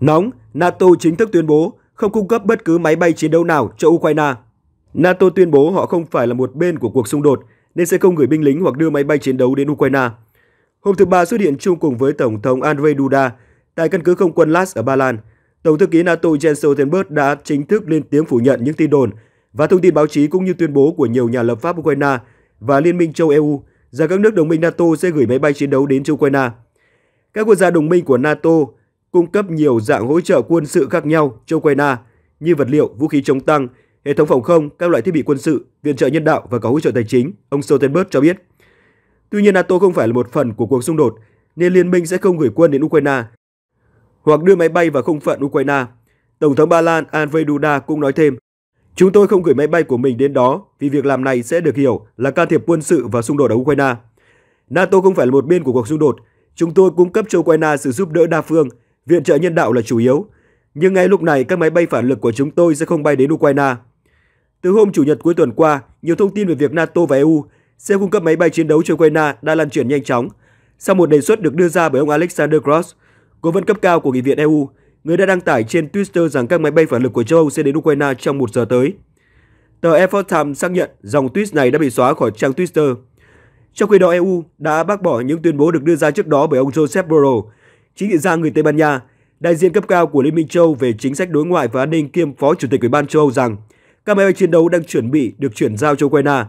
Nóng, NATO chính thức tuyên bố không cung cấp bất cứ máy bay chiến đấu nào cho Ukraine. NATO tuyên bố họ không phải là một bên của cuộc xung đột nên sẽ không gửi binh lính hoặc đưa máy bay chiến đấu đến Ukraine. Hôm thứ Ba xuất hiện chung cùng với Tổng thống Andrei Duda tại căn cứ không quân Las ở Ba Lan. Tổng thư ký NATO Jens Stoltenberg đã chính thức lên tiếng phủ nhận những tin đồn và thông tin báo chí cũng như tuyên bố của nhiều nhà lập pháp Ukraine và Liên minh châu EU rằng các nước đồng minh NATO sẽ gửi máy bay chiến đấu đến cho Ukraine. Các quốc gia đồng minh của NATO cung cấp nhiều dạng hỗ trợ quân sự khác nhau cho Ukraine như vật liệu, vũ khí chống tăng, hệ thống phòng không, các loại thiết bị quân sự, viện trợ nhân đạo và cả hỗ trợ tài chính, ông Stoltenberg cho biết. Tuy nhiên, NATO không phải là một phần của cuộc xung đột, nên liên minh sẽ không gửi quân đến Ukraine hoặc đưa máy bay vào không phận Ukraine. Tổng thống Ba Lan Andrzej Duda cũng nói thêm, Chúng tôi không gửi máy bay của mình đến đó vì việc làm này sẽ được hiểu là can thiệp quân sự vào xung đột ở Ukraine. NATO không phải là một bên của cuộc xung đột. Chúng tôi cung cấp cho Ukraine sự giúp đỡ đa phương Viện trợ nhân đạo là chủ yếu, nhưng ngay lúc này các máy bay phản lực của chúng tôi sẽ không bay đến Ukraine. Từ hôm Chủ nhật cuối tuần qua, nhiều thông tin về việc NATO và EU sẽ cung cấp máy bay chiến đấu cho Ukraine đã lan truyền nhanh chóng, sau một đề xuất được đưa ra bởi ông Alexander Gross, cố vấn cấp cao của Nghị viện EU, người đã đăng tải trên Twitter rằng các máy bay phản lực của châu Âu sẽ đến Ukraine trong một giờ tới. Tờ Effort Times xác nhận dòng tweet này đã bị xóa khỏi trang Twitter. Trong khi đó, EU đã bác bỏ những tuyên bố được đưa ra trước đó bởi ông Joseph Borrell, Chính trị gia người Tây Ban Nha, đại diện cấp cao của Liên minh châu về chính sách đối ngoại và an ninh kiêm phó chủ tịch Ủy ban châu Âu rằng các máy bay chiến đấu đang chuẩn bị được chuyển giao cho Ukraine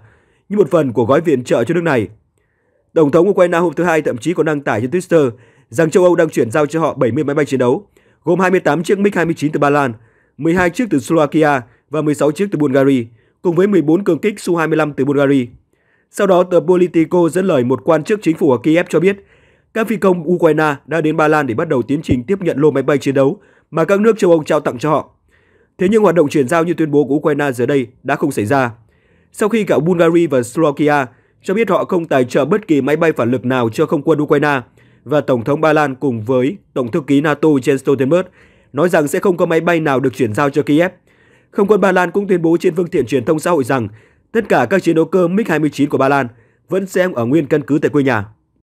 như một phần của gói viện trợ cho nước này. Tổng thống Ukraine hôm thứ Hai thậm chí còn đăng tải trên Twitter rằng châu Âu đang chuyển giao cho họ 70 máy bay chiến đấu, gồm 28 chiếc MiG-29 từ Ba Lan, 12 chiếc từ Slovakia và 16 chiếc từ Bulgaria, cùng với 14 cường kích Su-25 từ Bulgaria. Sau đó, tờ Politico dẫn lời một quan chức chính phủ ở Kiev cho biết các phi công Ukraine đã đến Ba Lan để bắt đầu tiến trình tiếp nhận lô máy bay chiến đấu mà các nước châu Âu trao tặng cho họ. Thế nhưng hoạt động chuyển giao như tuyên bố của Ukraine giờ đây đã không xảy ra. Sau khi cả Bulgaria và Slovakia cho biết họ không tài trợ bất kỳ máy bay phản lực nào cho không quân Ukraine, và Tổng thống Ba Lan cùng với Tổng thư ký NATO Jens Stoltenberg nói rằng sẽ không có máy bay nào được chuyển giao cho Kiev. Không quân Ba Lan cũng tuyên bố trên phương tiện truyền thông xã hội rằng tất cả các chiến đấu cơ MiG-29 của Ba Lan vẫn sẽ ở nguyên căn cứ tại quê nhà.